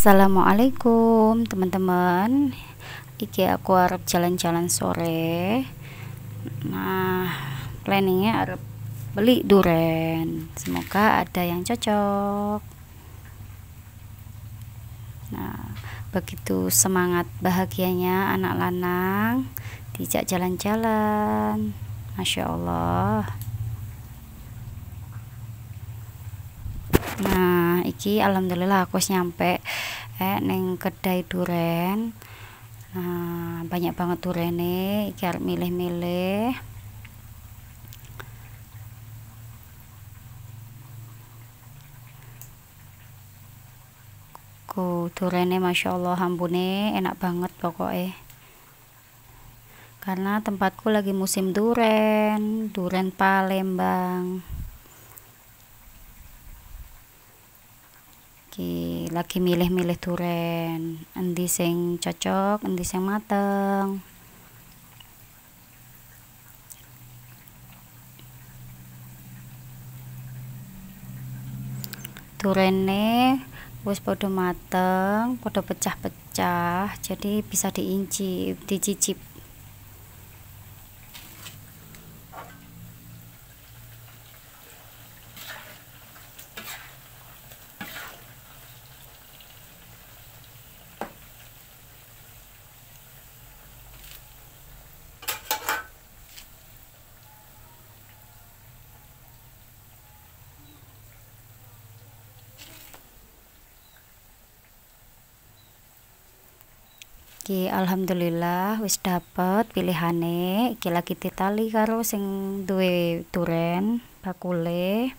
Assalamualaikum teman-teman Iki aku harap jalan-jalan sore Nah planningnya harap beli duren Semoga ada yang cocok Nah begitu semangat bahagianya anak lanang Dijak jalan-jalan Masya Allah Nah iki alhamdulillah aku nyampe eh neng kedai duren nah banyak banget duren iki milih-milih ku nih Masya Allah hambune enak banget pokoknya karena tempatku lagi musim duren duren Palembang ki lagi milih-milih duren endi sing cocok endi sing mateng durene wis podo mateng podo pecah-pecah jadi bisa diinci dicicip Ki alhamdulillah wis dapet pilihane iki lagi ditali karo sing duwe duren bakule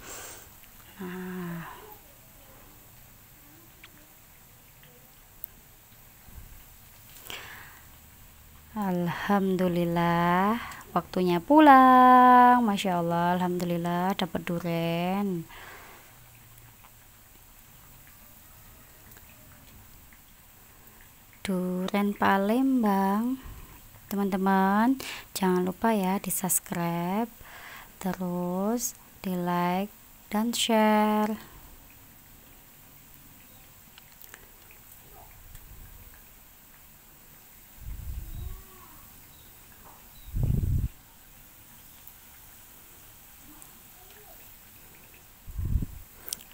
nah Alhamdulillah waktunya pulang Masya Allah Alhamdulillah dapat duren Duren Palembang teman-teman jangan lupa ya di subscribe terus di like dan share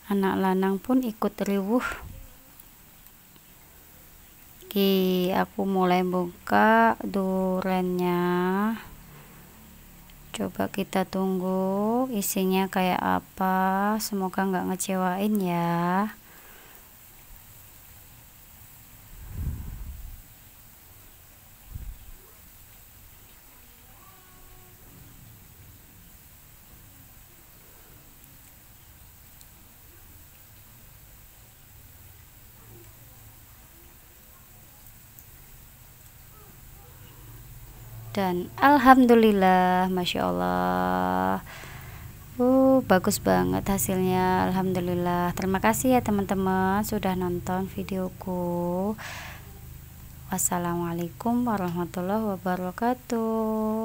anak lanang pun ikut riuh Oke, aku mulai buka durennya coba kita tunggu isinya kayak apa semoga nggak ngecewain ya dan alhamdulillah masya allah uh bagus banget hasilnya alhamdulillah terima kasih ya teman-teman sudah nonton videoku wassalamualaikum warahmatullahi wabarakatuh